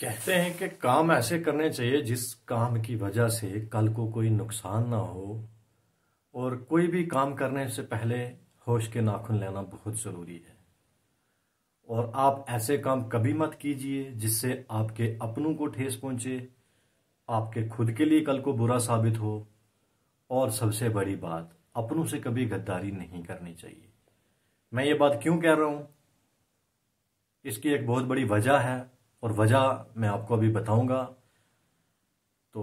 कहते हैं कि काम ऐसे करने चाहिए जिस काम की वजह से कल को कोई नुकसान ना हो और कोई भी काम करने से पहले होश के नाखून लेना बहुत ज़रूरी है और आप ऐसे काम कभी मत कीजिए जिससे आपके अपनों को ठेस पहुंचे आपके खुद के लिए कल को बुरा साबित हो और सबसे बड़ी बात अपनों से कभी गद्दारी नहीं करनी चाहिए मैं ये बात क्यों कह रहा हूँ इसकी एक बहुत बड़ी वजह है और वजह मैं आपको अभी बताऊंगा तो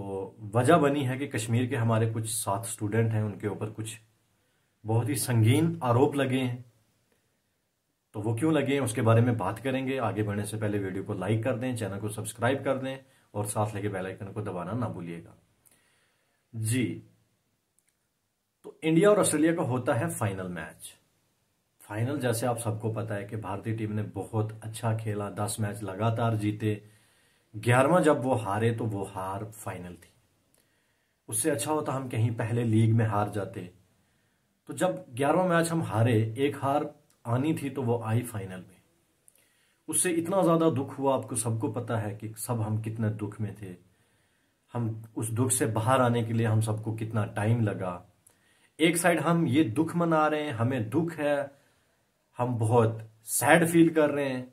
वजह बनी है कि कश्मीर के हमारे कुछ सात स्टूडेंट हैं उनके ऊपर कुछ बहुत ही संगीन आरोप लगे हैं तो वो क्यों लगे हैं उसके बारे में बात करेंगे आगे बढ़ने से पहले वीडियो को लाइक कर दें चैनल को सब्सक्राइब कर दें और साथ लेके बेल आइकन को दबाना ना भूलिएगा जी तो इंडिया और ऑस्ट्रेलिया का होता है फाइनल मैच फाइनल जैसे आप सबको पता है कि भारतीय टीम ने बहुत अच्छा खेला दस मैच लगातार जीते ग्यारहवा जब वो हारे तो वो हार फाइनल थी उससे अच्छा होता हम कहीं पहले लीग में हार जाते तो जब ग्यारहवा मैच हम हारे एक हार आनी थी तो वो आई फाइनल में उससे इतना ज़्यादा दुख हुआ आपको सबको पता है कि सब हम कितने दुख में थे हम उस दुख से बाहर आने के लिए हम सबको कितना टाइम लगा एक साइड हम ये दुख मना रहे हैं हमें दुख है हम बहुत सैड फील कर रहे हैं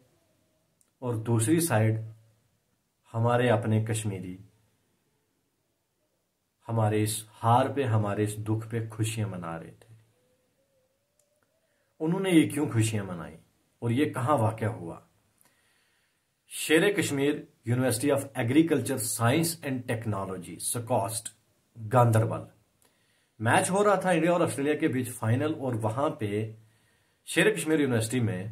और दूसरी साइड हमारे अपने कश्मीरी हमारे इस हार पे हमारे इस दुख पे खुशियां मना रहे थे उन्होंने ये क्यों खुशियां मनाई और ये कहां वाक़ हुआ Sher Kashmir university of agriculture science and technology SKUAST Ganderbal match हो रहा था इंडिया और ऑस्ट्रेलिया के बीच फाइनल और वहां पे शेर कश्मीर यूनिवर्सिटी में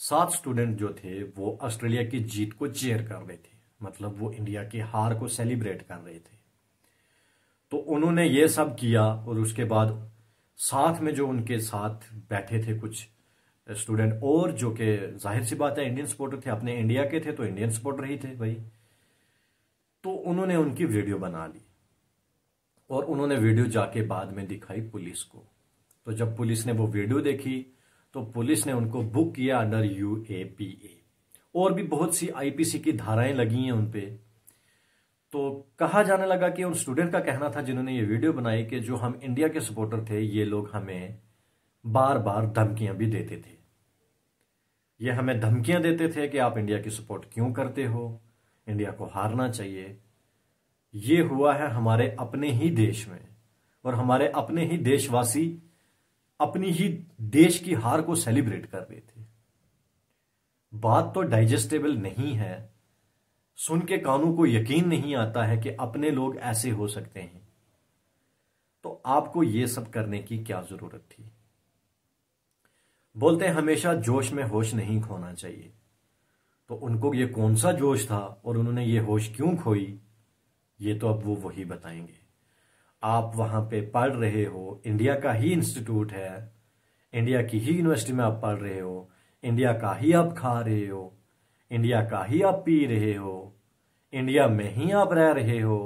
सात स्टूडेंट जो थे वो ऑस्ट्रेलिया की जीत को चेयर कर रहे थे मतलब वो इंडिया की हार को सेलिब्रेट कर रहे थे तो उन्होंने ये सब किया और उसके बाद साथ में जो उनके साथ बैठे थे कुछ स्टूडेंट और जो कि जाहिर सी बात है इंडियन सपोर्टर थे अपने इंडिया के थे तो इंडियन सपोर्टर ही थे भाई तो उन्होंने उनकी वीडियो बना ली और उन्होंने वीडियो जाके बाद में दिखाई पुलिस को तो जब पुलिस ने वो वीडियो देखी तो पुलिस ने उनको बुक किया under U A P A और भी बहुत सी आईपीसी की धाराएं लगी हैं उन पे तो कहा जाने लगा कि उन स्टूडेंट का कहना था जिन्होंने ये वीडियो बनाई कि जो हम इंडिया के सपोर्टर थे ये लोग हमें बार बार धमकियां भी देते थे ये हमें धमकियां देते थे कि आप इंडिया की सपोर्ट क्यों करते हो इंडिया को हारना चाहिए ये हुआ है हमारे अपने ही देश में और हमारे अपने ही देशवासी अपनी ही देश की हार को सेलिब्रेट कर रहे थे बात तो डाइजेस्टेबल नहीं है सुन के कानों को यकीन नहीं आता है कि अपने लोग ऐसे हो सकते हैं तो आपको यह सब करने की क्या जरूरत थी बोलते हैं हमेशा जोश में होश नहीं खोना चाहिए तो उनको ये कौन सा जोश था और उन्होंने ये होश क्यों खोई ये तो अब वो वही बताएंगे आप वहां पे पढ़ रहे हो इंडिया का ही इंस्टीट्यूट है इंडिया की ही यूनिवर्सिटी में आप पढ़ रहे हो इंडिया का ही आप खा रहे हो इंडिया का ही आप पी रहे हो इंडिया में ही आप रह रहे हो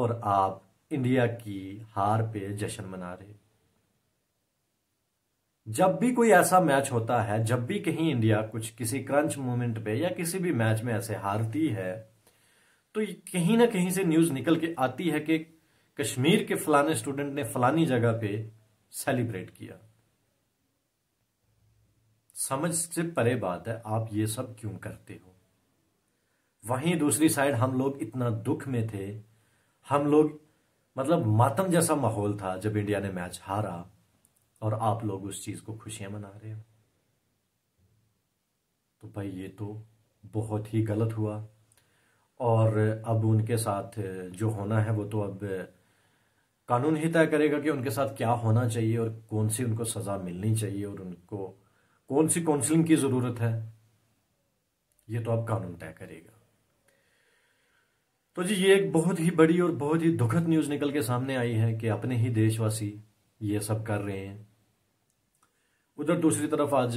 और आप इंडिया की हार पे जश्न मना रहे जब भी कोई ऐसा मैच होता है जब भी कहीं इंडिया कुछ किसी क्रंच मोमेंट पे या किसी भी मैच में ऐसे हारती है तो कहीं ना कहीं से न्यूज निकल के आती है कि कश्मीर के फलाने स्टूडेंट ने फलानी जगह पे सेलिब्रेट किया समझ से परे बात है आप ये सब क्यों करते हो वहीं दूसरी साइड हम लोग इतना दुख में थे हम लोग मतलब मातम जैसा माहौल था जब इंडिया ने मैच हारा और आप लोग उस चीज को खुशियां मना रहे हो तो भाई ये तो बहुत ही गलत हुआ और अब उनके साथ जो होना है वो तो अब कानून ही तय करेगा कि उनके साथ क्या होना चाहिए और कौन सी उनको सजा मिलनी चाहिए और उनको कौन सी काउंसलिंग की जरूरत है ये तो अब कानून तय करेगा तो जी ये एक बहुत ही बड़ी और बहुत ही दुखद न्यूज निकल के सामने आई है कि अपने ही देशवासी ये सब कर रहे हैं उधर दूसरी तरफ आज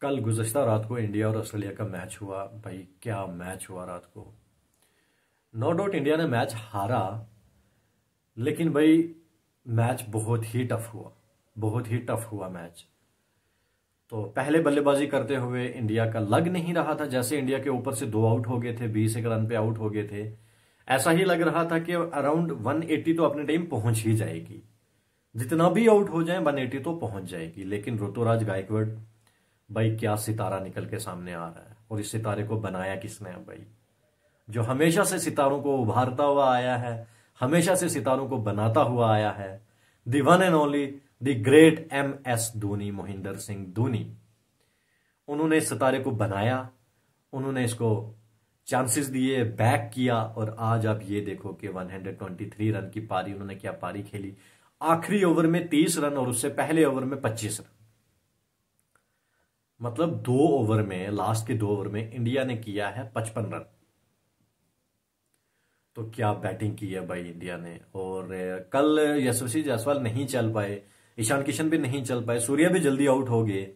कल गुजश्ता रात को इंडिया और ऑस्ट्रेलिया का मैच हुआ भाई क्या मैच हुआ रात को नो डाउट इंडिया ने मैच हारा लेकिन भाई मैच बहुत ही टफ हुआ बहुत ही टफ हुआ मैच तो पहले बल्लेबाजी करते हुए इंडिया का लग नहीं रहा था जैसे इंडिया के ऊपर से दो आउट हो गए थे बीस एक रन पे आउट हो गए थे ऐसा ही लग रहा था कि अराउंड 180 तो अपनी टीम पहुंच ही जाएगी जितना भी आउट हो जाए 180 तो पहुंच जाएगी लेकिन ऋतुराज गायकवाड़ भाई क्या सितारा निकल के सामने आ रहा है और इस सितारे को बनाया किसने भाई जो हमेशा से सितारों को उभारता हुआ आया है हमेशा से सितारों को बनाता हुआ आया है the one and only the great M S Dhoni Mohinder Singh Dhoni उन्होंने इस सितारे को बनाया उन्होंने इसको चांसेस दिए बैक किया और आज आप ये देखो कि 123 रन की पारी उन्होंने क्या पारी खेली आखिरी ओवर में 30 रन और उससे पहले ओवर में 25 रन मतलब दो ओवर में लास्ट के दो ओवर में इंडिया ने किया है 55 रन तो क्या बैटिंग की है भाई इंडिया ने और कल यशस्वी जायसवाल नहीं चल पाए ईशान किशन भी नहीं चल पाए सूर्या भी जल्दी आउट हो गए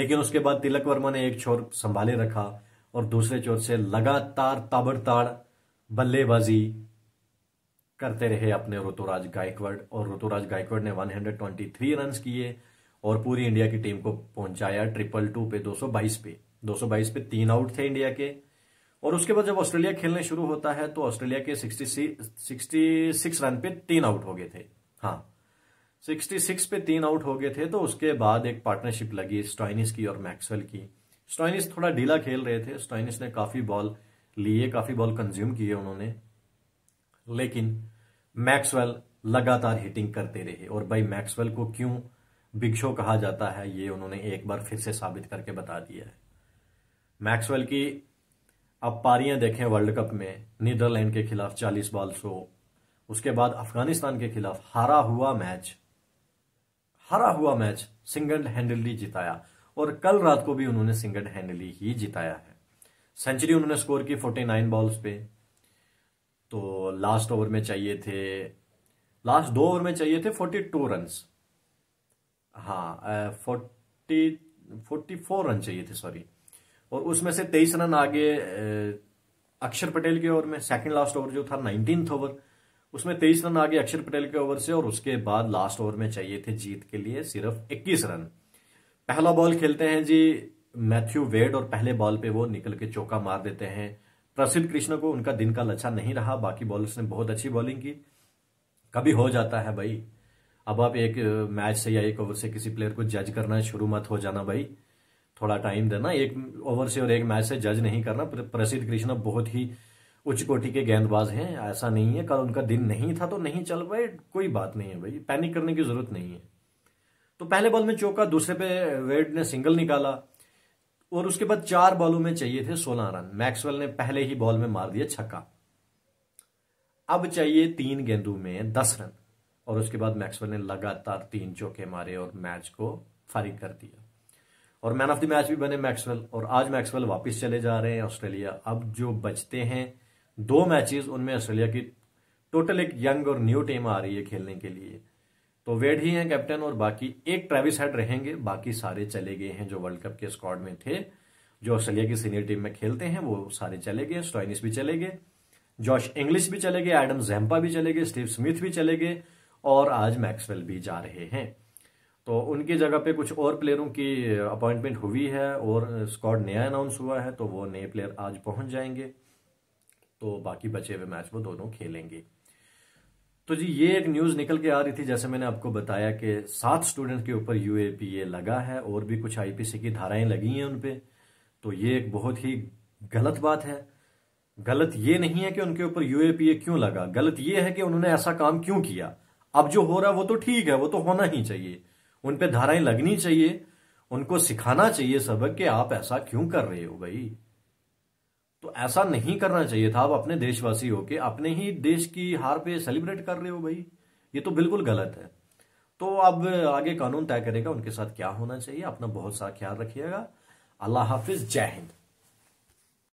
लेकिन उसके बाद तिलक वर्मा ने एक छोर संभाले रखा और दूसरे छोर से लगातार ताबड़ताड़ बल्लेबाजी करते रहे अपने ऋतुराज गायकवाड़ और ऋतुराज गायकवाड़ ने 123 रन किए और पूरी इंडिया की टीम को पहुंचाया ट्रिपल टू पे 222 पे 222 पे तीन आउट थे इंडिया के और उसके बाद जब ऑस्ट्रेलिया खेलने शुरू होता है तो ऑस्ट्रेलिया के सिक्सटी सिक्स रन पे तीन आउट हो गए थे हाँ सिक्सटी सिक्स पे तीन आउट हो गए थे तो उसके बाद एक पार्टनरशिप लगी स्टॉइनिस की और मैक्सवेल की स्टॉइनिस थोड़ा ढीला खेल रहे थे स्टॉइनिस ने काफी बॉल लिए काफी बॉल कंज्यूम किए उन्होंने लेकिन मैक्सवेल लगातार हिटिंग करते रहे और भाई मैक्सवेल को क्यों बिग शो कहा जाता है ये उन्होंने एक बार फिर से साबित करके बता दिया है मैक्सवेल की अब पारियां देखें वर्ल्ड कप में नीदरलैंड के खिलाफ 40 बॉल सो उसके बाद अफगानिस्तान के खिलाफ हारा हुआ मैच हारा हुआ मैच सिंगल हैंडली जिताया और कल रात को भी उन्होंने सिंगल हैंडली ही जिताया है सेंचुरी उन्होंने स्कोर की 49 बॉल्स पे तो लास्ट ओवर में चाहिए थे लास्ट दो ओवर में चाहिए थे 42 रन हाँ फोर्टी फोर्टी फोर रन चाहिए थे सॉरी और उसमें से तेईस रन आगे अक्षर पटेल के ओवर में सेकंड लास्ट ओवर जो था नाइनटीन ओवर उसमें तेईस रन आगे अक्षर पटेल के ओवर से और उसके बाद लास्ट ओवर में चाहिए थे जीत के लिए सिर्फ इक्कीस रन पहला बॉल खेलते हैं जी मैथ्यू वेड और पहले बॉल पे वो निकल के चौका मार देते हैं प्रसिद्ध कृष्ण को उनका दिन का लच्छा नहीं रहा बाकी बॉलर्स ने बहुत अच्छी बॉलिंग की कभी हो जाता है भाई अब आप एक मैच से या एक ओवर से किसी प्लेयर को जज करना शुरू मत हो जाना भाई थोड़ा टाइम देना एक ओवर से और एक मैच से जज नहीं करना प्रसिद्ध कृष्णा बहुत ही उच्च कोटि के गेंदबाज हैं ऐसा नहीं है कल उनका दिन नहीं था तो नहीं चल पाए कोई बात नहीं है भाई पैनिक करने की जरूरत नहीं है तो पहले बॉल में चौका दूसरे पे वेड ने सिंगल निकाला और उसके बाद चार बॉलों में चाहिए थे सोलह रन मैक्सवेल ने पहले ही बॉल में मार दिया छक्का अब चाहिए तीन गेंदों में दस रन और उसके बाद मैक्सवेल ने लगातार तीन चौके मारे और मैच को फारिग कर दिया और मैन ऑफ द मैच भी बने मैक्सवेल और आज मैक्सवेल वापस चले जा रहे हैं ऑस्ट्रेलिया अब जो बचते हैं दो मैचेस उनमें ऑस्ट्रेलिया की टोटल एक यंग और न्यू टीम आ रही है खेलने के लिए तो वेड ही हैं कैप्टन और बाकी एक ट्रेविस हेड रहेंगे बाकी सारे चले गए हैं जो वर्ल्ड कप के स्क्वाड में थे जो ऑस्ट्रेलिया की सीनियर टीम में खेलते हैं वो सारे चले गए स्टॉइनिस भी चले गए जॉश इंग्लिश भी चले गए एडम जैम्पा भी चले गए स्टीव स्मिथ भी चले गए और आज मैक्सवेल भी जा रहे हैं तो उनकी जगह पे कुछ और प्लेयरों की अपॉइंटमेंट हुई है और स्कॉड नया अनाउंस हुआ है तो वो नए प्लेयर आज पहुंच जाएंगे तो बाकी बचे हुए मैच वो दोनों खेलेंगे तो जी ये एक न्यूज़ निकल के आ रही थी जैसे मैंने आपको बताया कि सात स्टूडेंट के ऊपर यू लगा है और भी कुछ आईपीसी की धाराएं लगी हैं उनपे तो ये एक बहुत ही गलत बात है गलत ये नहीं है कि उनके ऊपर यू क्यों लगा गलत ये है कि उन्होंने ऐसा काम क्यों किया अब जो हो रहा है वो तो ठीक है वो तो होना ही चाहिए उन पे धाराएं लगनी चाहिए उनको सिखाना चाहिए सबक कि आप ऐसा क्यों कर रहे हो भाई तो ऐसा नहीं करना चाहिए था आप अपने देशवासी होके अपने ही देश की हार पे सेलिब्रेट कर रहे हो भाई ये तो बिल्कुल गलत है तो अब आगे कानून तय करेगा उनके साथ क्या होना चाहिए अपना बहुत सारा ख्याल रखिएगा अल्लाह हाफिज जय हिंद